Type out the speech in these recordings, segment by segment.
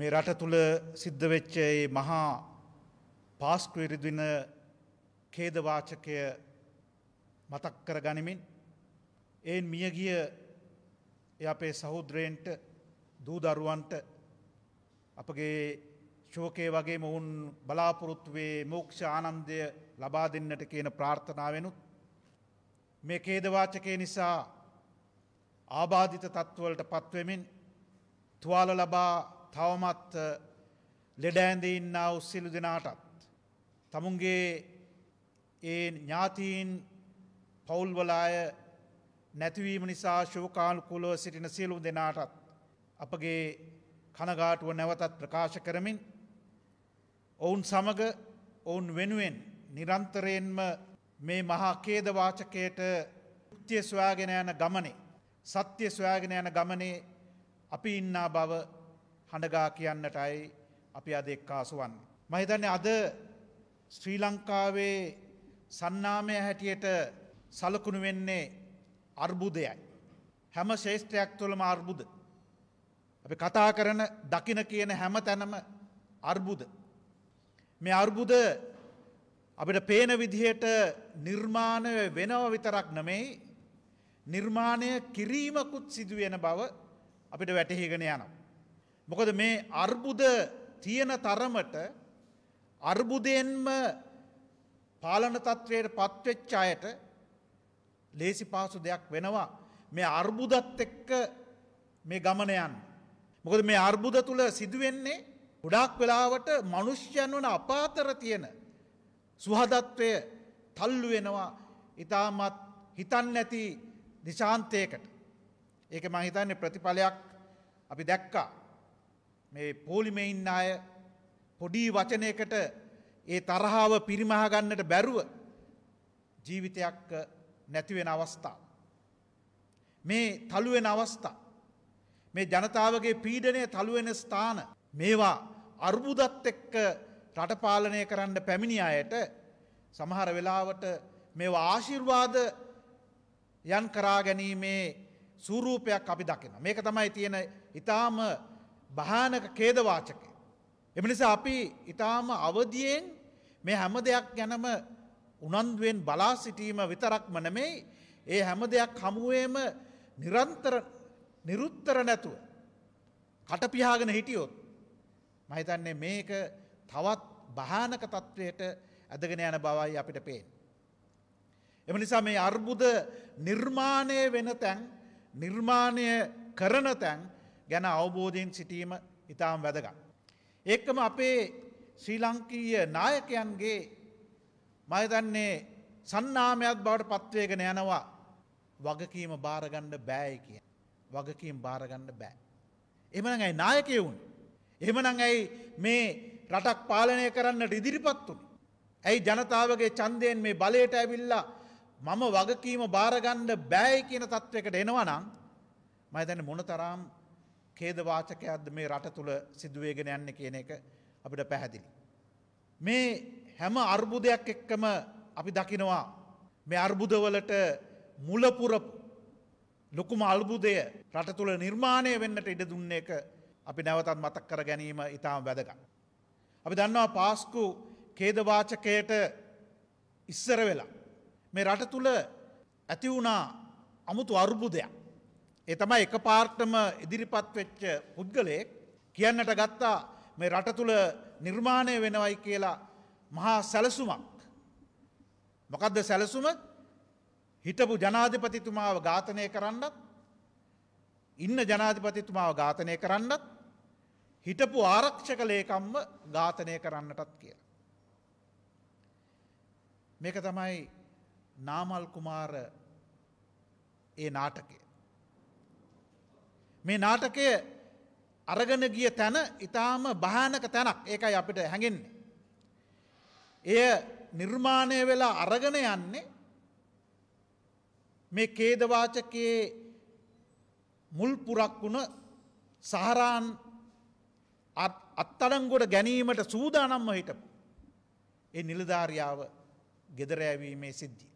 මේ රට තුළ සිද්ධ වෙච්ච ඒ මහා පාස්කු ඉරිදින ඛේදවාචකය මතක් කර ගනිමින් ඒන් මියගිය ඒ අපේ සහෝදරයන්ට දූ දරුවන්ට අපගේ ශෝකය වගේ මොවුන් බලාපොරොත්තුවේ මෝක්ෂ ආනන්දය ලබා දෙන්නට කියන ප්‍රාර්ථනාවෙනුත් මේ කේදවාචකය නිසා ආබාධිත තත්ත්වලට පත්වමින් තුවාල ලබා තවමත් ලෙඩෑන්ද ඉන්නාව සිලු දෙනාටත්. තමුන්ගේ ඒ ඥාතීන් පවුල්වලාය නැතිවීම නිසා ශෝකාල්කුලව සිටින සියලු දෙනාටත් අපගේ කනගාටුව නැවතත් ප්‍රකාශ කරමින් ඔවුන් සමග ඔවුන් වෙනුවෙන් නිරන්තරයෙන්ම මේ මහා කේදවාචකයට ෘත්‍ය සොයාගෙන යන ගමනේ සත්‍ය සොයාගෙන යන ගමනේ අපි ඉන්නා බව හඬගා කියන්නටයි අපි අද එක්කාසුවන්. මහිතන්නේ අද ශ්‍රී ලංකාවේ සන්නාමය හැටියට සලකුණු වෙන්නේ අර්බුදයයි. හැම ශේෂත්‍රයක් තුළම අර්බුද. අපි කතා කරන දකින කියන හැම තැනම අර්බුද. මේ අර්බුද අපිට පේන විදිහයට නිර්මාණය වෙනව විතරක් නමෙයි නිර්මාණය කිරීමකුත් සිදුවෙන බව අපිට වැටහිගෙන යනවා. මොකද මේ අර්බුද තියෙන තරමට අර්බුදයෙන්ම පාලන තත්ත්වයට පත්වෙච්ච අයට ලේසි පාසු දෙයක් වෙනවා මේ අර්බුදත් එක්ක මේ ගමනයන්. මොකද මේ අර්බුද තුළ සිදුවෙන්නේ ගොඩාක් වෙලාවට මනුෂ්‍යයන් වන අපාතර තියෙන සුහදත්වය තල්ලු වෙනවා ඉතාමත් හිතන් නැති දිශාන්තයකට. ඒක මහිතන්නේ ප්‍රතිඵලයක් අපි දැක්කා. මේ පෝලිමෙයින් අය පොඩි වචනයකට ඒ තරහාව පිරිමහගන්නට බැරුව ජීවිතයක් නැතිවෙන අවස්ථා. මේ තළුවෙන අවස්ථා. මේ ජනතාවගේ පීඩනය තළුවෙන ස්ථාන මේවා අර්බුදත් එක්ක රටපාලනය කරන්න පැමිණි අයට සමහර වෙලාවට මේ ආශිර්වාද යන් කරා ගැනීමේ සූරූපයක් අපි දකින. මේක තමයි තියෙන ඉතාම භානක කේදවාචකය. එමනිසා අපි ඉතාම අවධියෙන් මේ හැම දෙයක් ගැනම උනන්දුවෙන් බලා සිටීම විතරක්ම නෙමෙයි ඒ හැම දෙයක් හමුවේම නිරන්තර නිරුත්තර නැතුව කටපියාගෙන හිටියොත් මහිතන්නේ මේක තවත් භානක තත්ත්වයට ඇදගෙන යන බවයි අපිට පේෙන්. එම නිසා මේ අර්බුද නිර්මාණය වෙන තැන් නිර්මාණය කරන තැන් ගැන අවබෝධයෙන් සිටීම ඉතාම් වැදග. ඒකම අපේ ශ්‍රී ලංකීය නායකයන්ගේ මයතන්නේ සන්නාමයක් බවට පත්වයගෙන යනවා වගකීම භාරගණ්ඩ බෑයි කිය. වගකීම් භාරගණ්ඩ බෑ. එමන ඇයි නායකයවුන්. එමන ඇයි මේ රටක් පාලනය කරන්නට ඉදිරිපත් වුණ. ඇයි ජනතාවගේ චන්දයෙන් මේ බලයට ඇවිල්ලා මම වගකීම භාරගණ්ඩ බෑයි කියන තත්ත්වකට එනවා නම් මයතැන මොන තරම් කේදවාචකයක්ද මේ රට තුළ සිදුවේගෙන යන්න කියන එක අපිට පැහැදිලි. මේ හැම අර්බුදයක් එක්කම අපි දකිනවා මේ අර්බුදවලට මුලපුරපු ලොකුම අල්බුදය රට තුළ නිර්මාණය වෙන්නට ඉඩ දුන්න එක අපි නැවතත් මතක් කර ගැනීම ඉතාම වැදග. අපි දන්නවා පාස්කු කේදවාචකයට ඉස්සර වෙලා. මේ රට තුළ ඇතිවුණා අමුතු අර්බුදයක්. ඒ තමයි එක පාර්ටම ඉදිරිපත් වෙච්ච පුද්ගලයෙක් කියන්නට ගත්තා මේ රට තුළ නිර්මාණය වෙනවයි කියලා මහා සැලසුමක්. මොකදද සැලසුම හිටපු ජනාධිපතිතුමාව ඝාතනය කරන්නත් ඉන්න ජනාධිපතිතුමාව ඝාතනය කරන්නත් හිටපු ආරක්ෂක ලේකම්ම ඝාතනය කරන්නටත් කියලා. මේක තමයි නාමල් කුමාර ඒ නාටකය. මේ නාටකය අරගෙන ගිය තැන ඉතාම භානක තැනක් ඒකයි අපිට හැඟෙන්නේ. එය නිර්මාණය වෙලා අරගෙන යන්නේ මේ කේදවාචකයේ මුල්පුරක් වුණ සහරාන් අත්තඩංගොඩ ගැනීමට සූදානම්ම හිටපු. ඒ නිලධාරියාව ගෙදරෑවීමේ සිද්ධිය.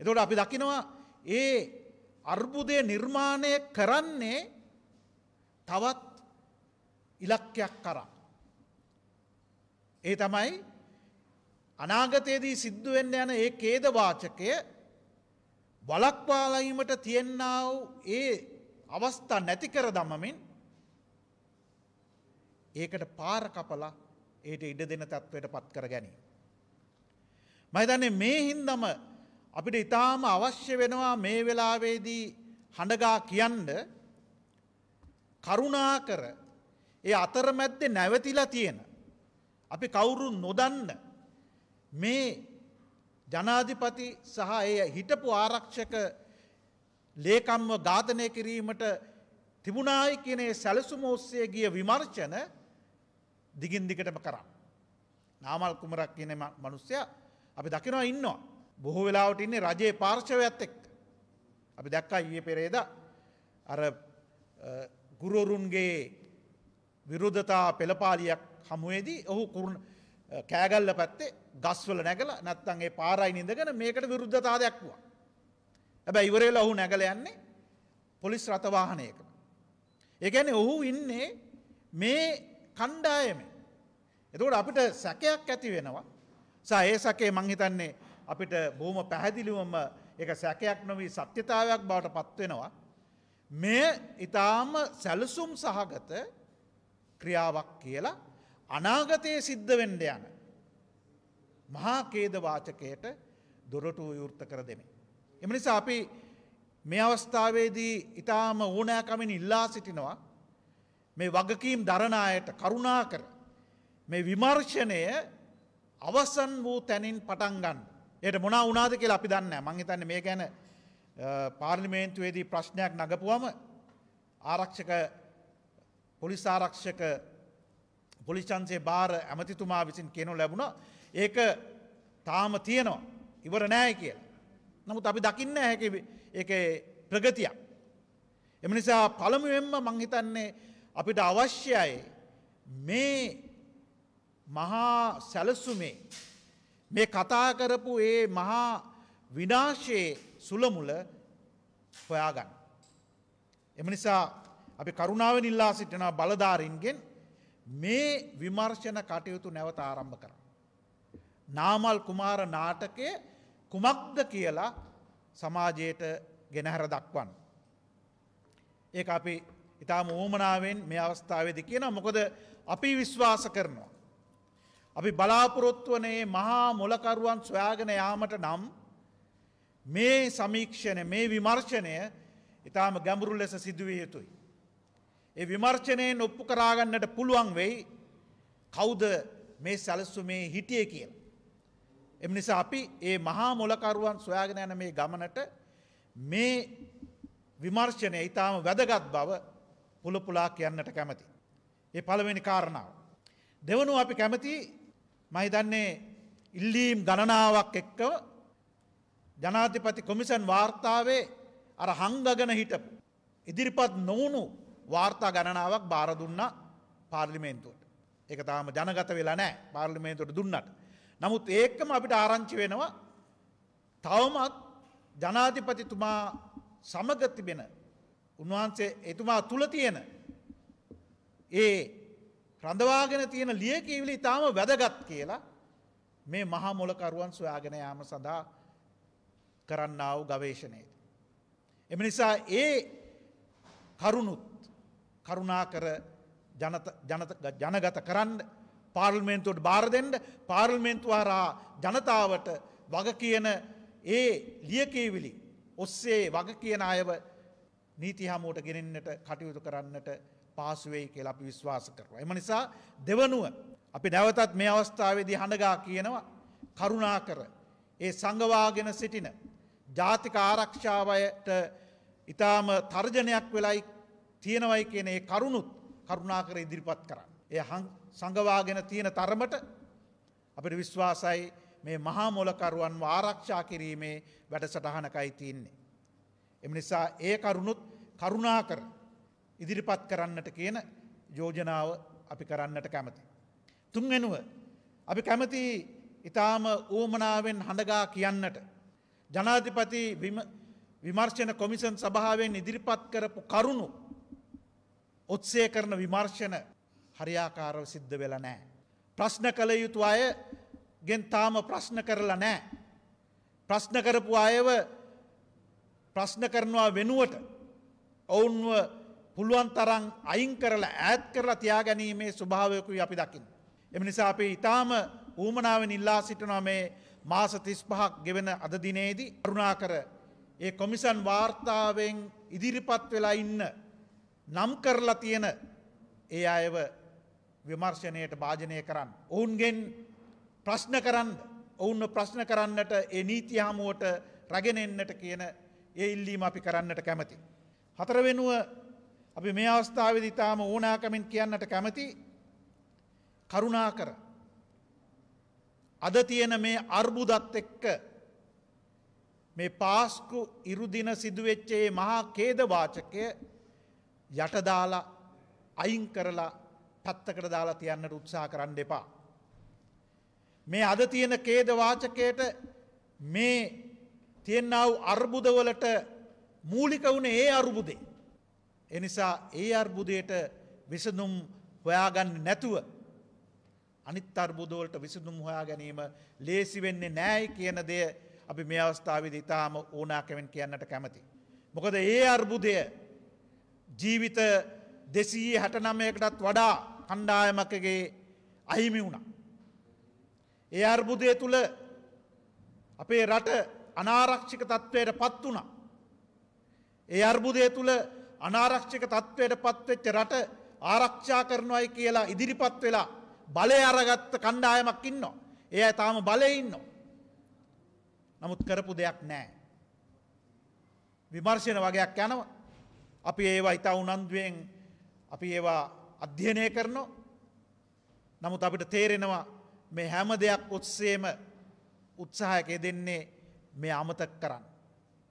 එතකොට අපි දකිනවා ඒ අර්බුදය නිර්මාණය කරන්නේ තවත් ඉලක්කයක් කරා. ඒ තමයි අනාගතයේදී සිද්ධුවෙන්න යන ඒ කේදවාචකය වලක්වාලීමට තියෙන්නාව ඒ අවස්ථා නැති කර දමමින් ඒකට පාර කපලා ඒට ඉඩ දෙන තත්ත්වයට පත් කර ගැනීම. මහිතන්නේ මේ හින්දම අපිට ඉතාම අවශ්‍ය වෙනවා මේ වෙලාවේදී හඬගා කියන්ඩ කරුණා කර ඒ අතරමැද්දේ නැවතිලා තියෙන. අපි කවුරුන් නොදන්න මේ ජනාධිපති සහ එය හිටපු ආරක්ෂක ලේකම්ව ඝාතනය කිරීමට තිබුණායි කියනේ සැලසුම ඔස්සේ ගිය විමර්ශන දිගින් දිගටම කරන්න. නාමල් කුමරක් කියන මනුස්සය අපි දකිනවා ඉන්නවා. බොහෝ වෙලාවට ඉන්නේ රජයේ පාර්ශවයත් එක්ක. අපි දැක්කා ඊයේ පෙරේද අර ගුරුරුන්ගේ විරුද්ධතා පෙළපාලියක් හමුවේදී ඔහු කුරුණ කෑගල්ල පැත්තේ ගස්වල නැගල නැත්තන් ඒ පාරයි නිඳගෙන මේකට විරුද්ධතා දැක්වා. හැබැ ඉවරේල ඔහු නැගල යන්නේ පොලිස් රථවාහනයකට. ඒගැන ඔහු ඉන්නේ මේ කණ්ඩායම. එතකට අපිට සැකයක් ඇති වෙනවා සහ ඒ සැකේ මංහිතන්නේ අපිට බොහොම පැහැදිලිවම එක සැකයක් නොවී සත්‍යතාවයක් බවට පත්වෙනවා. මේ ඉතාම සැලසුම් සහගත ක්‍රියාවක් කියලා අනාගතයේ සිද්ධ වෙන්ඩ යන. මහා කේදවාචකයට දොරටුව යෘර්ත කර දෙමේ. එමනිසා අපි මේ අවස්ථාවේදී ඉතාම ඕනෑකමින් ඉල්ලා සිටිනවා මේ වගකීම් දරණයට කරුණා කර මේ විමර්ශනය අවසන් වූ තැනින් පටන්ගන්න. එයට මොනා වුණාද කියලා අපි දන්න මංහිතන්න මේ ගැන පාර්ලිමේන්තුවේදී ප්‍රශ්නයක් නගපුුවම ආරක්ෂක පොලිස් ආරක්ෂක පොලිචන්සේ භාර ඇමතිතුමා විසින් කෙනු ලැබුණ ඒක තාම තියනවා ඉවර නෑ කිය. නමුත් අපි දකින්න හැකි එක ප්‍රගතියක්. එමනිසා පළමුුවෙන්ම මංහිතන්නේ අපිට අවශ්‍යයි මේ මහා සැලසුමේ මේ කතා කරපු ඒ මහා විනාශයේ සුළමුල හොයාගන්න. එම නිසා අපි කරුණාවෙන් ඉල්ලා සිටින බලධාරින්ගෙන් මේ විමර්ශන කටයුතු නැවත ආරම්භ කර. නාමල් කුමාර නාටකය කුමක්ද කියලා සමාජයට ගෙනහැර දක්වන්න. ඒ අපි ඉතාම ඕමනාවෙන් මේ අවස්ථාවේද කියන මොකද අපි විශ්වාස කරනවා. අපි බලාපොරොත්වනේ මහා මොලකරුවන් සොයාගෙන යාමට නම් මේ සමීක්ෂණ මේ විමර්ශනය ඉතාම ගැඹුරු ලෙස සිදුවිය යුතුයි. ඒ විමර්ශනයෙන් ඔප්පු කරාගන්නට පුළුවන් වෙයි කෞද මේ සැලස්සුමේ හිටිය කියල. එම නිසා අපි ඒ මහා මොලකරුවන් සොයාගෙන යන මේ ගමනට මේ විමර්ශනය ඉතාම වැදගත් බව පුළපුලා කියන්නට කැමති. ඒ පළවෙනි කාරණාව. දෙවනු අපි කැමති මහිතන්නේ ඉල්ලීම් ගණනාවක් එක්කව ජනාතිපති කොමිසන් වාර්තාවේ අර හංගගන හිටපු. ඉදිරිපත් නොවුණු වාර්තා ගණනාවක් බාර දුන්න පාර්ලිමේන්තුවට. එක තාම ජනගත වෙලා නෑ පාර්ලිමේන්තුවට දුන්නට. නමුත් ඒකම අපිට ආරංචි වෙනවා තවමත් ජනාධිපතිතුමා සමගතිබෙන උන්වහන්සේ එතුමා තුළ තියෙන ඒ රඳවාගෙන තියෙන ලියකීවිලි ඉතාම වැදගත් කියලා මේ මහා මොලකරුවන් සොයාගෙන යාම සඳහා කරන්නාව ගවේශණයට. එම නිසා ඒ කරුණුත් කරුණාකර ජනගත කරන්න පාර්ල්මේන්තුවට බාරදෙන්ට පාර්ල්මේන්තුවාරා ජනතාවට වග කියන ඒ ලියකේවිලි ඔස්සේ වග කියන අයව නීති හමුවට ගෙනෙන්නට කටයුතු කරන්නට පහසු වෙයි කියලා අපි විශ්වාස කරනවා. එම නිසා දෙවනුව අපි නැවතත් මේ අවස්ථාවේදී හඬගා කියනවා කරුණාකර ඒ සංගවාගෙන සිටින ජාතික ආරක්ෂාවයට ඊටාම තර්ජනයක් වෙලයි තියෙනවයි කියන ඒ කරුණුත් කරුණාකර ඉදිරිපත් කරන්න. ඒ සංගවාගෙන තියෙන තරමට අපිට විශ්වාසයි මේ මහා මොලකරුවන්ව ආරක්ෂා කිරීමේ වැඩසටහනකයි තියන්නේ. එම නිසා ඒ කරුණුත් කරුණාකර ඉදිරිපත් කරන්නට කියන යෝජනාව අපි කරන්නට කැමති. තුන්වෙනුව අපි කැමති ඉතාම ඌමනාවෙන් හඬගා කියන්නට. ජනාධිපති විමර්ශන කොමිසන් සභාවෙන් ඉදිරිපත් කරපු කරුණු ඔත්සය කරන විමර්ශන හරියාකාරව සිද්ධ වෙල නෑ. ප්‍රශ්න කළ යුතු අය ගෙන් තාම ප්‍රශ්න කරලා නෑ. ප්‍රශ්න කරපු අයව ප්‍රශ්න කරනවා වෙනුවට ඔවුන්ව පුළුවන් තරං අයින් කරලා ඈත් කරලා තියාගැනීමේ ස්වභාවයකුයි අපි දකිින්. එමනිසා අපේ ඉතාම ඌමනාවෙන් ඉල්ලා සිටිනවා මේ මාස තිස් පහක් ගෙවෙන අදදිනේදී අරුණා කර ඒ කොමිසන් වාර්තාවෙන් ඉදිරිපත් වෙලා ඉන්න නම් කරලා තියෙන ඒ අයව විමර්ශණයට භාජනය කරන්න. ඔවුන්ගෙන් ප්‍රශ්න කරන්න ඔවුන්න ප්‍රශ්න කරන්නට ඒ නීති හාමුවට රගෙනෙන්න්නට කියන ඒ ඉල්ලීම අපි කරන්නට කැමති. හතර වෙනුව අපි මේ අවස්ථාවද ඉතාම ඕනෑකමින් කියන්නට කැමති කරුණා කර. අද තියෙන මේ අර්බුදත් එක්ක මේ පාස්කු ඉරුදින සිදුවෙච්චේ මහා කේදවාචකය යටදාලා අයින් කරලා පැත්තකට දාලා තියන්නට උත්සා කරන්න එපා. මේ අද තියෙන කේදවාචකයට මේ තියෙන්නාව අර්බුදවලට මූලික වුණ ඒ අරුබුදේ. එනිසා ඒ අර්බුදයට විසඳුම් හොයාගන්න නැතුව අනිත් අර්බුදෝලට විසඳුම් හොයා ගැනීම ලේසි වෙන්නේ නෑයි කියන දෙය අපි මේ අවස්ථාවද ඉතාම ඕනාකමෙන් කියන්නට කැමති. මොකද ඒ අර්බුදය ජීවිත දෙසී හැටනමයකටත් වඩා කණ්ඩායමකගේ අහිමි වුණා. ඒ අර්බුදය තුළ අපේ රට අනාරක්ෂික තත්ත්වයට පත් වුණා. ඒ අර්බුදය තුළ අනාරක්ෂක තත්ත්වයට පත්වෙච්ච රට ආරක්ෂා කරනවයි කියලා ඉදිරිපත් වෙලා බලය අරගත්ත කණ්ඩායමක් ඉන්නවා. ඒ ඇ තාම බලයඉන්න. නමුත් කරපු දෙයක් නෑ. විමර්ශණ වගයක් යනව. අපි ඒවා ඉතා උනන්දුවෙන් අපි ඒවා අධ්‍යනය කරනවා. නමුත් අපිට තේරෙනවා මේ හැම දෙයක් ඔත්සේම උත්සාහයකය දෙන්නේ මේ අමතක් කරන්න.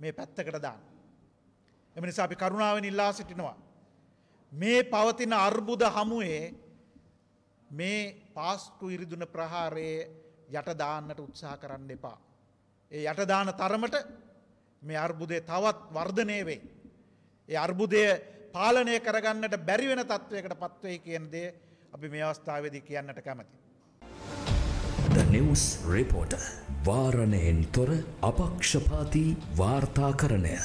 මේ පැත්තකට දාන්න. එම නිසා අපි කරුණාවෙන් ඉල්ලා සිටිනවා. මේ පවතින අර්බුද හමුවේ මේ පාස්ටු ඉරිදුන ප්‍රහාරයේ යටදාන්නට උත්සාහ කරන්න එපා. ඒ යටදාන තරමට මේ අර්බුදය තවත් වර්ධනය වෙයි. ඒ අර්බුදය පාලනය කරගන්නට බැරිවෙන තත්ත්වයකට පත්වයි කියන්දේ අපි මේ අවස්ථාවේදී කියන්නට කැමති. The News Reporter වාරණයෙන් තොර අපක්ෂපාති වාර්තාකරණය